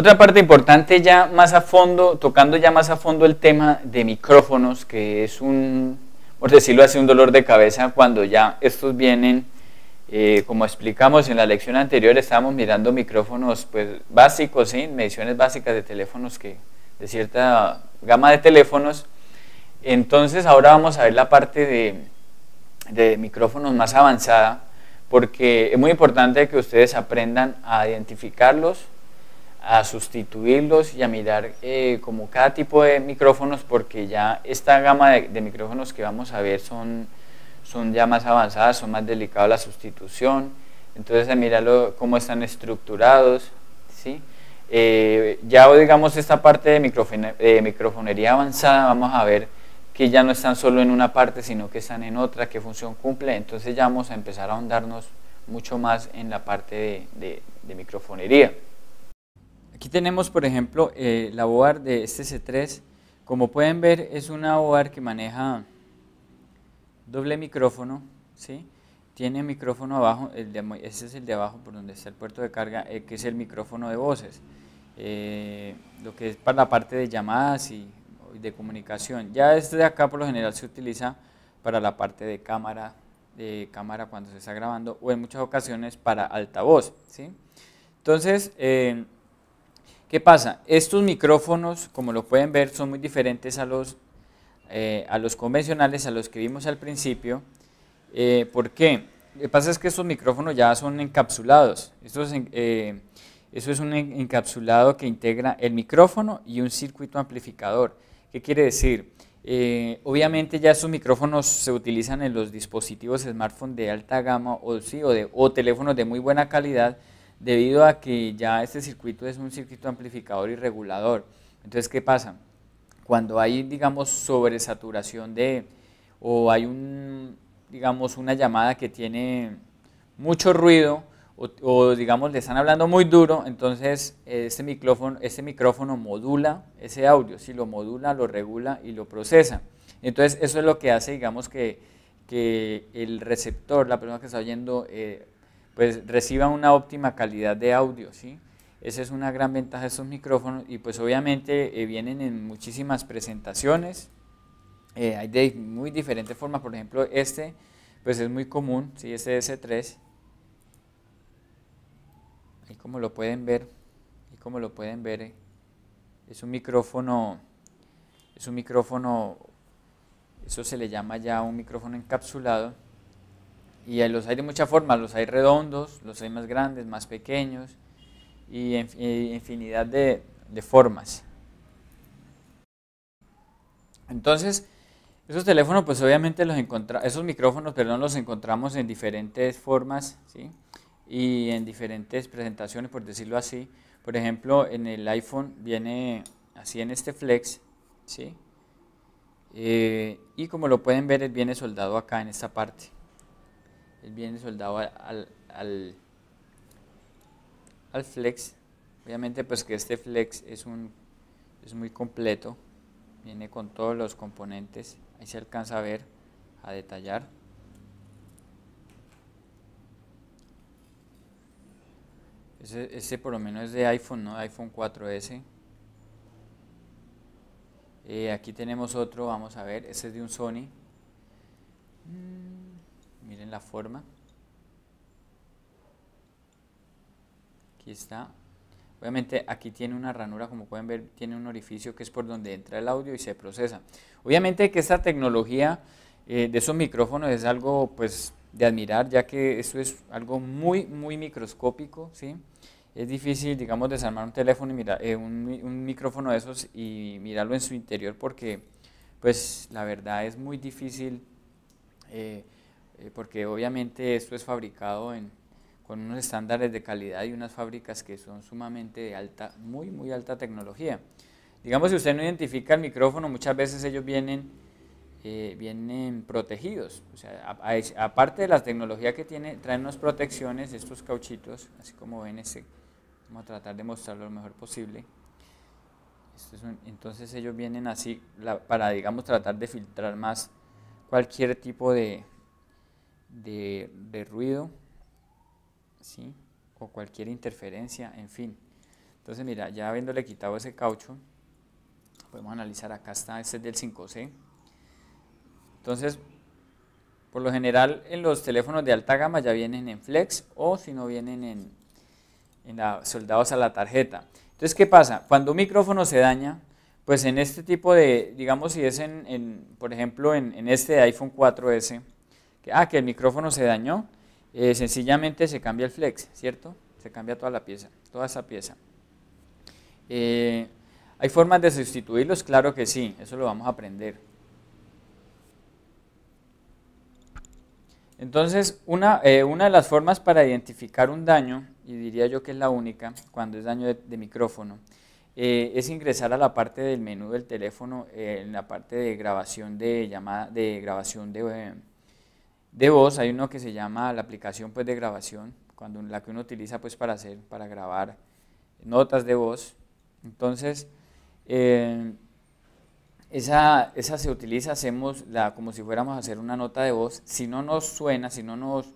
Otra parte importante ya más a fondo, tocando ya más a fondo el tema de micrófonos, que es un, por decirlo así, un dolor de cabeza cuando ya estos vienen, eh, como explicamos en la lección anterior, estábamos mirando micrófonos pues, básicos, mediciones básicas de teléfonos que, de cierta gama de teléfonos. Entonces ahora vamos a ver la parte de, micrófonos más avanzada porque es muy importante que ustedes aprendan a identificarlos, a sustituirlos y a mirar eh, como cada tipo de micrófonos porque ya esta gama de, micrófonos que vamos a ver son, son ya más avanzadas, son más delicados la sustitución, entonces a mirarlo cómo están estructurados, ¿sí? Eh, ya digamos esta parte de microfonería avanzada vamos a ver que ya no están solo en una parte sino que están en otra, qué función cumple, entonces ya vamos a empezar a ahondarnos mucho más en la parte de, de microfonería. Aquí tenemos, por ejemplo, eh, la BOAR de este C3. Como pueden ver, es una BOAR que maneja doble micrófono, ¿sí? Tiene micrófono abajo, el de, ese es el de abajo por donde está el puerto de carga, eh, que es el micrófono de voces. Eh, lo que es para la parte de llamadas y de comunicación. Ya este de acá por lo general se utiliza para la parte de cámara, de cámara cuando se está grabando o en muchas ocasiones para altavoz. ¿sí? Entonces, ¿Qué pasa? Estos micrófonos, como lo pueden ver, son muy diferentes a los, eh, a los convencionales, a los que vimos al principio. Eh, ¿Por qué? Lo que pasa es que estos micrófonos ya son encapsulados. Esto eh, eso es un encapsulado que integra el micrófono y un circuito amplificador. ¿Qué quiere decir? obviamente ya estos micrófonos se utilizan en los dispositivos smartphone de alta gama o, sí, de, o teléfonos de muy buena calidad, debido a que ya este circuito es un circuito amplificador y regulador. Entonces, ¿qué pasa? Cuando hay, digamos, sobresaturación de, o hay un, digamos, una llamada que tiene mucho ruido, o, digamos le están hablando muy duro, entonces este micrófono, este micrófono modula ese audio, si lo modula, lo regula y lo procesa. Entonces eso es lo que hace, digamos, que, el receptor, la persona que está oyendo, eh, pues reciban una óptima calidad de audio, ¿sí? Esa es una gran ventaja de estos micrófonos y pues obviamente eh, vienen en muchísimas presentaciones, eh, hay de muy diferentes formas, por ejemplo este pues es muy común, ¿sí? este S3, ahí como lo pueden ver, y como lo pueden ver, eh. es un micrófono, es un micrófono, eso se le llama ya un micrófono encapsulado, y los hay de muchas formas, los hay redondos, los hay más grandes, más pequeños y infinidad de, formas. Entonces, esos teléfonos, pues obviamente los encontramos, esos micrófonos, perdón, los encontramos en diferentes formas, Y en diferentes presentaciones, por decirlo así. Por ejemplo, en el iPhone viene así en este flex, ¿sí? Eh, y como lo pueden ver, viene soldado acá en esta parte el viene soldado al, al, al, flex obviamente pues que este flex es un es muy completo viene con todos los componentes ahí se alcanza a ver a detallar ese, por lo menos es de iPhone no iPhone 4S eh, aquí tenemos otro vamos a ver ese es de un Sony mm la forma. Aquí está. Obviamente aquí tiene una ranura, como pueden ver, tiene un orificio que es por donde entra el audio y se procesa. Obviamente que esta tecnología eh, de esos micrófonos es algo pues de admirar, ya que eso es algo muy, muy microscópico, ¿sí? Es difícil, digamos, desarmar un teléfono y mirar, eh, un, un, micrófono de esos y mirarlo en su interior porque, pues, la verdad es muy difícil eh, eh, porque obviamente esto es fabricado con unos estándares de calidad y unas fábricas que son sumamente de alta, muy, muy alta tecnología. Digamos, si usted no identifica el micrófono, muchas veces ellos vienen, eh, vienen protegidos. O sea, aparte de la tecnología que tiene, traen unas protecciones, estos cauchitos, así como ven, ese vamos a tratar de mostrarlo lo mejor posible. entonces ellos vienen así para, digamos, tratar de filtrar más cualquier tipo de, de, ruido, ¿sí? o cualquier interferencia, en fin. Entonces, mira, ya habiéndole quitado ese caucho, podemos analizar acá está, este es del 5C. Entonces, por lo general en los teléfonos de alta gama ya vienen en flex o si no vienen en, en soldados a la tarjeta. Entonces, ¿qué pasa? Cuando un micrófono se daña, pues en este tipo de, digamos si es en, por ejemplo, en, en este iPhone 4S, ah, que el micrófono se dañó, eh, sencillamente se cambia el flex, ¿cierto? Se cambia toda la pieza, toda esa pieza. Eh, ¿Hay formas de sustituirlos? Claro que sí, eso lo vamos a aprender. Entonces, eh, una, de las formas para identificar un daño, y diría yo que es la única, cuando es daño de, micrófono, es ingresar a la parte del menú del teléfono, en la parte de grabación de llamada, de grabación de, de voz, hay uno que se llama la aplicación pues, de grabación, cuando, la que uno utiliza pues, para, hacer, para grabar notas de voz. Entonces, eh, esa, esa, se utiliza, hacemos la, como si fuéramos a hacer una nota de voz. Si no nos suena, si no nos,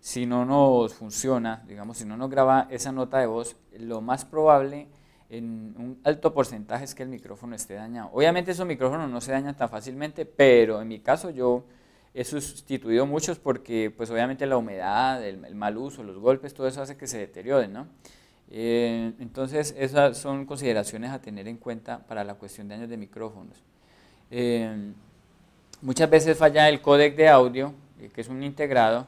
si no nos funciona, digamos, si no nos graba esa nota de voz, lo más probable en un alto porcentaje es que el micrófono esté dañado. Obviamente esos micrófonos no se dañan tan fácilmente, pero en mi caso yo he sustituido muchos porque pues obviamente la humedad, el, mal uso, los golpes, todo eso hace que se deterioren, ¿no? Eh, entonces esas son consideraciones a tener en cuenta para la cuestión de años de micrófonos. Eh, muchas veces falla el códec de audio, eh, que es un integrado,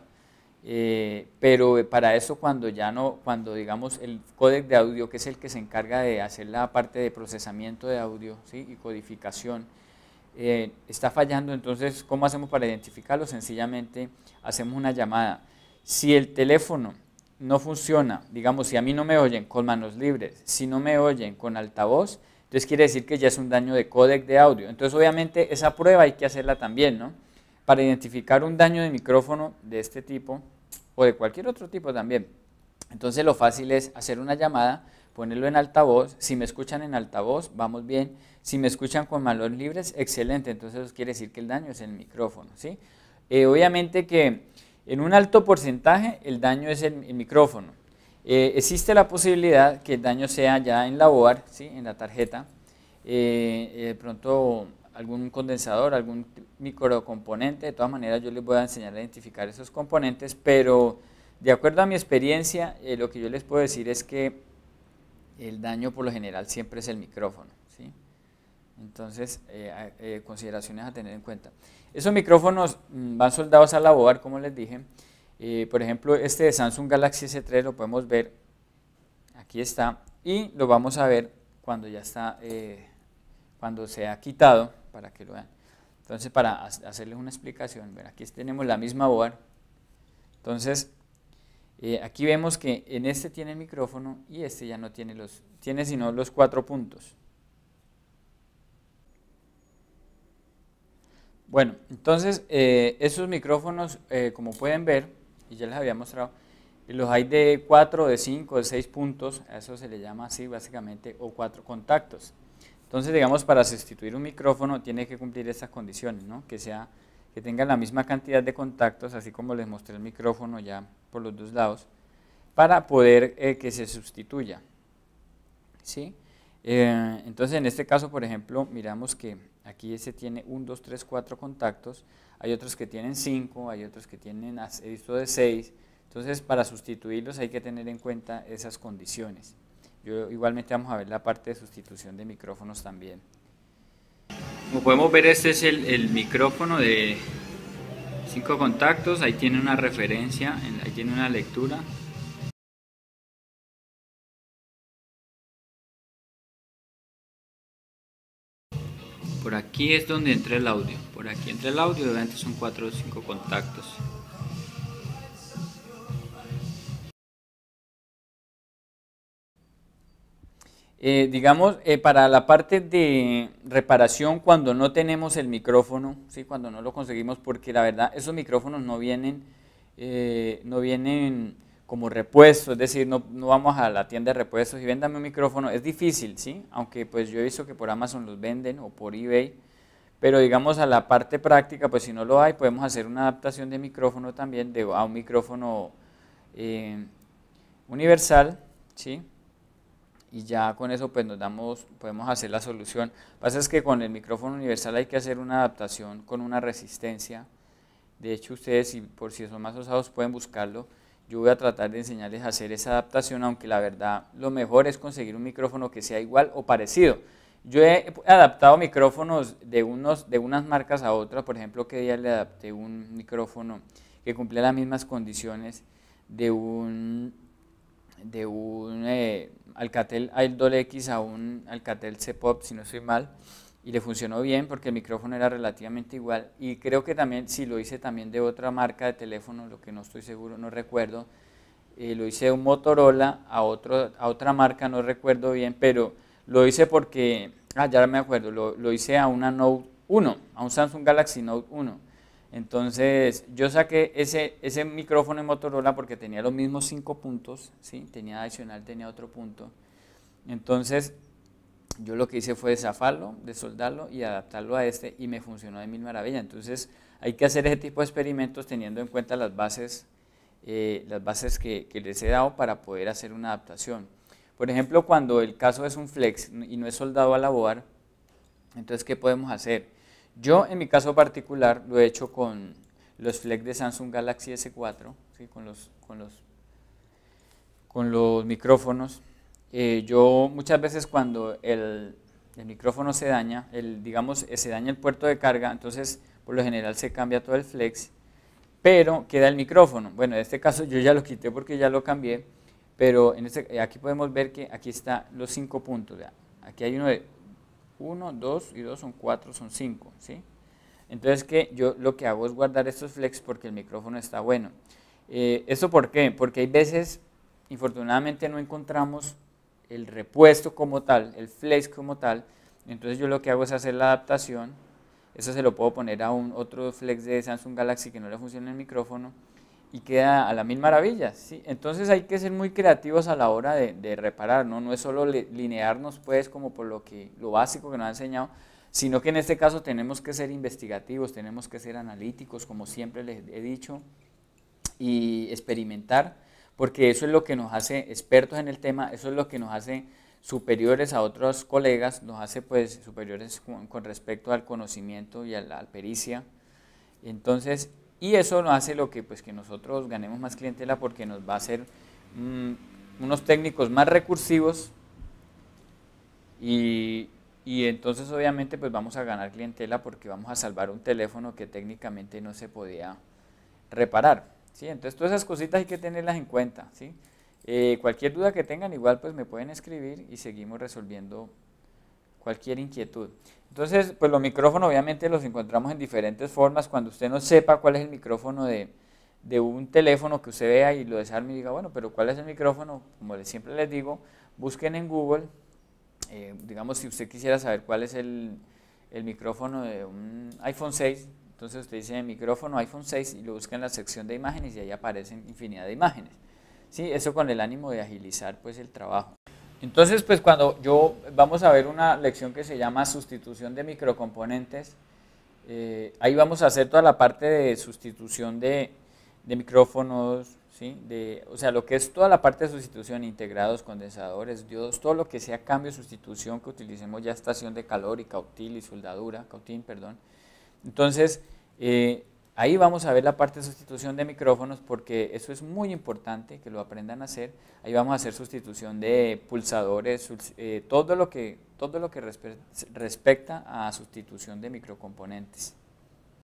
pero para eso cuando ya no, cuando digamos el códec de audio, que es el que se encarga de hacer la parte de procesamiento de audio ¿sí? y codificación, eh, está fallando, entonces, ¿cómo hacemos para identificarlo? Sencillamente hacemos una llamada. Si el teléfono no funciona, digamos, si a mí no me oyen con manos libres, si no me oyen con altavoz, entonces quiere decir que ya es un daño de códec de audio. Entonces, obviamente, esa prueba hay que hacerla también, ¿no? Para identificar un daño de micrófono de este tipo o de cualquier otro tipo también. Entonces, lo fácil es hacer una llamada ponerlo en altavoz. Si me escuchan en altavoz, vamos bien. Si me escuchan con malos libres, excelente. Entonces eso quiere decir que el daño es el micrófono. ¿sí? Eh, obviamente que en un alto porcentaje el daño es el, micrófono. Eh, existe la posibilidad que el daño sea ya en la board, ¿sí? en la tarjeta. Eh, de pronto algún condensador, algún microcomponente. De todas maneras yo les voy a enseñar a identificar esos componentes, pero de acuerdo a mi experiencia, lo que yo les puedo decir es que el daño por lo general siempre es el micrófono. Entonces, eh, eh, consideraciones a tener en cuenta. Esos micrófonos mm, van soldados a la BOAR como les dije. Eh, por ejemplo, este de Samsung Galaxy S3 lo podemos ver. Aquí está. Y lo vamos a ver cuando ya está, cuando se ha quitado, para que lo vean. Entonces, para hacerles una explicación, aquí tenemos la misma BOAR Entonces, eh, aquí vemos que en este tiene el micrófono y este ya no tiene los, tiene sino los cuatro puntos. Bueno, entonces eh, esos micrófonos, eh, como pueden ver, y ya les había mostrado, los hay de cuatro, de 5, de 6 puntos, a eso se le llama así básicamente, o cuatro contactos. Entonces, digamos, para sustituir un micrófono tiene que cumplir estas condiciones, ¿no? Que sea que tengan la misma cantidad de contactos, así como les mostré el micrófono ya por los dos lados, para poder eh, que se sustituya. ¿Sí? Eh, entonces, en este caso, por ejemplo, miramos que aquí se tiene 1, 2, 3, 4 contactos, hay otros que tienen 5, hay otros que tienen, esto de 6, entonces para sustituirlos hay que tener en cuenta esas condiciones. Yo, igualmente vamos a ver la parte de sustitución de micrófonos también. Como podemos ver, este es el, micrófono de 5 contactos. Ahí tiene una referencia, ahí tiene una lectura. Por aquí es donde entra el audio. Por aquí entra el audio, obviamente son 4 o 5 contactos. Eh, digamos, eh, para la parte de reparación, cuando no tenemos el micrófono, ¿sí? cuando no lo conseguimos, porque la verdad, esos micrófonos no vienen, eh, no vienen como repuesto, es decir, no, no, vamos a la tienda de repuestos y véndame un micrófono, es difícil, ¿sí? Aunque pues yo he visto que por Amazon los venden o por eBay, pero digamos a la parte práctica, pues si no lo hay, podemos hacer una adaptación de micrófono también de, a un micrófono universal, ¿sí? y ya con eso pues nos damos, podemos hacer la solución. pasa es que con el micrófono universal hay que hacer una adaptación con una resistencia. De hecho, ustedes, si, por si son más osados, pueden buscarlo. Yo voy a tratar de enseñarles a hacer esa adaptación, aunque la verdad lo mejor es conseguir un micrófono que sea igual o parecido. Yo he adaptado micrófonos de, unos, de unas marcas a otras. Por ejemplo, que día le adapté un micrófono que cumplía las mismas condiciones de un, de un eh, Alcatel Idol X a un Alcatel C-Pop, si no estoy mal, y le funcionó bien porque el micrófono era relativamente igual. Y creo que también, si lo hice también de otra marca de teléfono, lo que no estoy seguro, no recuerdo, eh, lo hice de un Motorola a, otro, a otra marca, no recuerdo bien, pero lo hice porque, ah, ya me acuerdo, lo, lo hice a una Note 1, a un Samsung Galaxy Note 1. Entonces yo saqué ese, ese micrófono en Motorola porque tenía los mismos cinco puntos, ¿sí? tenía adicional, tenía otro punto. Entonces yo lo que hice fue desafarlo, desoldarlo y adaptarlo a este y me funcionó de mil maravilla. Entonces hay que hacer ese tipo de experimentos teniendo en cuenta las bases, eh, las bases que, que, les he dado para poder hacer una adaptación. Por ejemplo, cuando el caso es un flex y no es soldado a la boar, entonces ¿qué podemos hacer? Yo en mi caso particular lo he hecho con los flex de Samsung Galaxy S4, ¿sí? con, los, con, los, con los micrófonos. Eh, yo muchas veces cuando el, micrófono se daña, el, digamos, eh, se daña el puerto de carga, entonces por lo general se cambia todo el flex, pero queda el micrófono. Bueno, en este caso yo ya lo quité porque ya lo cambié, pero en este, aquí podemos ver que aquí están los cinco puntos. Aquí hay uno de 1, 2 y 2 son 4, son 5, ¿sí? Entonces que yo lo que hago es guardar estos flex porque el micrófono está bueno. Eh, ¿Eso por qué? Porque hay veces, infortunadamente no encontramos el repuesto como tal, el flex como tal, entonces yo lo que hago es hacer la adaptación, eso se lo puedo poner a un otro flex de Samsung Galaxy que no le funciona el micrófono, y queda a la mil maravillas. ¿sí? Entonces hay que ser muy creativos a la hora de, reparar, ¿no? no es solo linearnos pues como por lo, que, lo básico que nos ha enseñado, sino que en este caso tenemos que ser investigativos, tenemos que ser analíticos, como siempre les he dicho, y experimentar, porque eso es lo que nos hace expertos en el tema, eso es lo que nos hace superiores a otros colegas, nos hace pues superiores con, con respecto al conocimiento y a la pericia. Entonces, y eso nos hace lo que, pues, que nosotros ganemos más clientela porque nos va a hacer mm, unos técnicos más recursivos y, entonces obviamente pues vamos a ganar clientela porque vamos a salvar un teléfono que técnicamente no se podía reparar. ¿sí? Entonces todas esas cositas hay que tenerlas en cuenta. Eh, cualquier duda que tengan igual pues me pueden escribir y seguimos resolviendo cualquier inquietud. Entonces, pues los micrófonos obviamente los encontramos en diferentes formas. Cuando usted no sepa cuál es el micrófono de, un teléfono que usted vea y lo desarme y diga, bueno, pero ¿cuál es el micrófono? Como siempre les digo, busquen en Google, eh, digamos, si usted quisiera saber cuál es el, micrófono de un iPhone 6, entonces usted dice micrófono iPhone 6 y lo busca en la sección de imágenes y ahí aparecen infinidad de imágenes. Sí, eso con el ánimo de agilizar pues el trabajo. Entonces, pues cuando yo, vamos a ver una lección que se llama sustitución de microcomponentes, eh, ahí vamos a hacer toda la parte de sustitución de, micrófonos, ¿sí? de, o sea, lo que es toda la parte de sustitución, integrados, condensadores, diodos, todo lo que sea cambio, sustitución, que utilicemos ya estación de calor y cautil y soldadura, cautín, perdón. Entonces, eh, Ahí vamos a ver la parte de sustitución de micrófonos porque eso es muy importante que lo aprendan a hacer. Ahí vamos a hacer sustitución de pulsadores, eh, todo, lo que, todo lo que respecta a sustitución de microcomponentes.